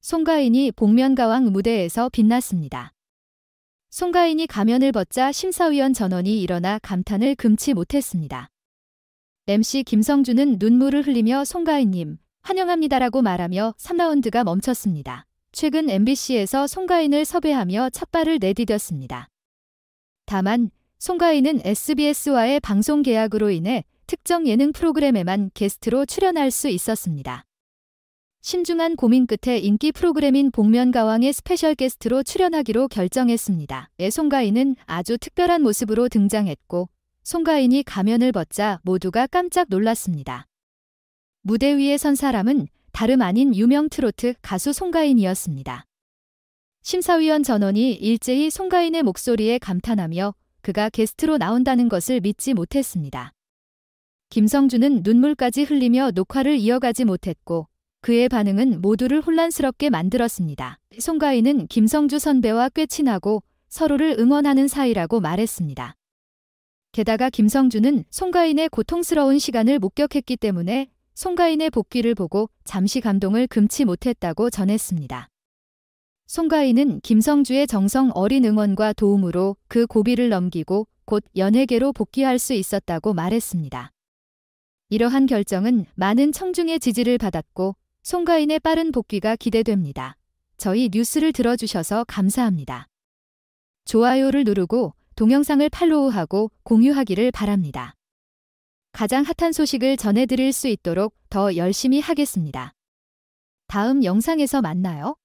송가인이 복면가왕 무대에서 빛났습니다. 송가인이 가면을 벗자 심사위원 전원이 일어나 감탄을 금치 못했습니다. MC 김성준은 눈물을 흘리며 송가인님 환영합니다라고 말하며 3라운드가 멈췄습니다. 최근 MBC에서 송가인을 섭외하며 첫발을 내디뎠습니다. 다만 송가인은 SBS와의 방송 계약으로 인해 특정 예능 프로그램에만 게스트로 출연할 수 있었습니다. 심중한 고민 끝에 인기 프로그램인 복면가왕의 스페셜 게스트로 출연하기로 결정했습니다. 송가인은 아주 특별한 모습으로 등장했고 송가인이 가면을 벗자 모두가 깜짝 놀랐습니다. 무대 위에 선 사람은 다름 아닌 유명 트로트 가수 송가인이었습니다. 심사위원 전원이 일제히 송가인의 목소리에 감탄하며 그가 게스트로 나온다는 것을 믿지 못했습니다. 김성준은 눈물까지 흘리며 녹화를 이어가지 못했고 그의 반응은 모두를 혼란스럽게 만들었습니다. 송가인은 김성주 선배와 꽤 친하고 서로를 응원하는 사이라고 말했습니다. 게다가 김성주는 송가인의 고통스러운 시간을 목격했기 때문에 송가인의 복귀를 보고 잠시 감동을 금치 못했다고 전했습니다. 송가인은 김성주의 정성 어린 응원과 도움으로 그 고비를 넘기고 곧 연예계로 복귀할 수 있었다고 말했습니다. 이러한 결정은 많은 청중의 지지를 받았고 송가인의 빠른 복귀가 기대됩니다. 저희 뉴스를 들어주셔서 감사합니다. 좋아요를 누르고 동영상을 팔로우하고 공유하기를 바랍니다. 가장 핫한 소식을 전해드릴 수 있도록 더 열심히 하겠습니다. 다음 영상에서 만나요.